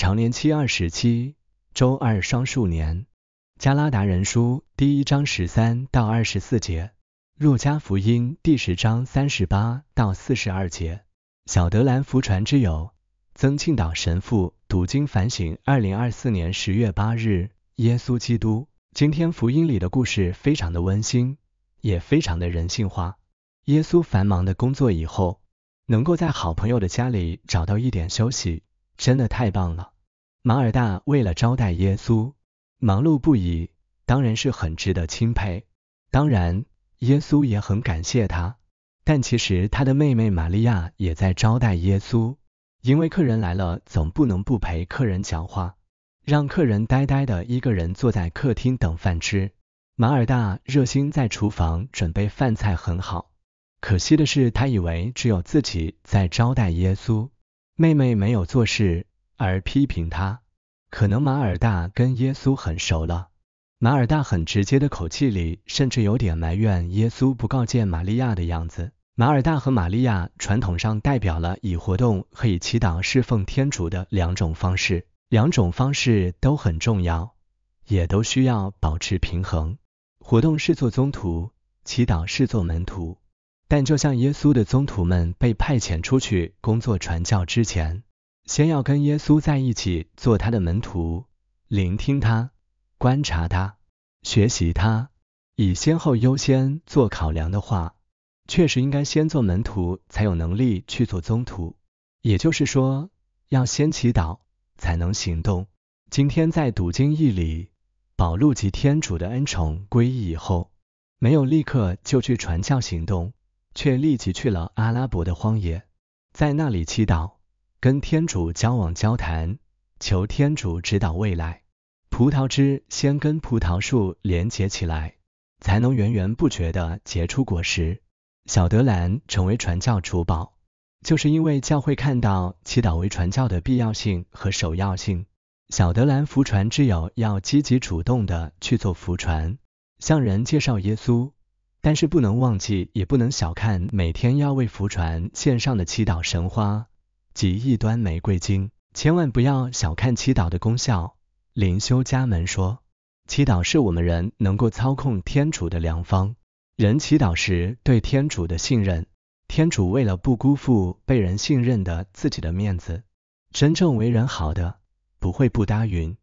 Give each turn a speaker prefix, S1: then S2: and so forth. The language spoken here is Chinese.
S1: 常年期二十七，周二双数年，加拉达人书第一章十三到二十四节，若家福音第十章三十八到四十二节，小德兰福传之友，曾庆岛神父读经反省，二零二四年十月八日，耶稣基督，今天福音里的故事非常的温馨，也非常的人性化。耶稣繁忙的工作以后，能够在好朋友的家里找到一点休息，真的太棒了。马尔大为了招待耶稣，忙碌不已，当然是很值得钦佩。当然，耶稣也很感谢他。但其实他的妹妹玛利亚也在招待耶稣，因为客人来了，总不能不陪客人讲话，让客人呆呆的一个人坐在客厅等饭吃。马尔大热心在厨房准备饭菜很好，可惜的是他以为只有自己在招待耶稣，妹妹没有做事。而批评他，可能马尔大跟耶稣很熟了。马尔大很直接的口气里，甚至有点埋怨耶稣不告诫玛利亚的样子。马尔大和玛利亚传统上代表了以活动和以祈祷侍奉天主的两种方式，两种方式都很重要，也都需要保持平衡。活动是做宗徒，祈祷是做门徒。但就像耶稣的宗徒们被派遣出去工作传教之前。先要跟耶稣在一起，做他的门徒，聆听他，观察他，学习他。以先后优先做考量的话，确实应该先做门徒，才有能力去做宗徒。也就是说，要先祈祷才能行动。今天在读经义里，保禄及天主的恩宠归一以后，没有立刻就去传教行动，却立即去了阿拉伯的荒野，在那里祈祷。跟天主交往交谈，求天主指导未来。葡萄汁先跟葡萄树连结起来，才能源源不绝地结出果实。小德兰成为传教主宝，就是因为教会看到祈祷为传教的必要性和首要性。小德兰福传之友要积极主动的去做福传，向人介绍耶稣，但是不能忘记也不能小看每天要为福传献上的祈祷神花。及异端玫瑰精，千万不要小看祈祷的功效。灵修家门说，祈祷是我们人能够操控天主的良方。人祈祷时对天主的信任，天主为了不辜负被人信任的自己的面子，真正为人好的，不会不答允。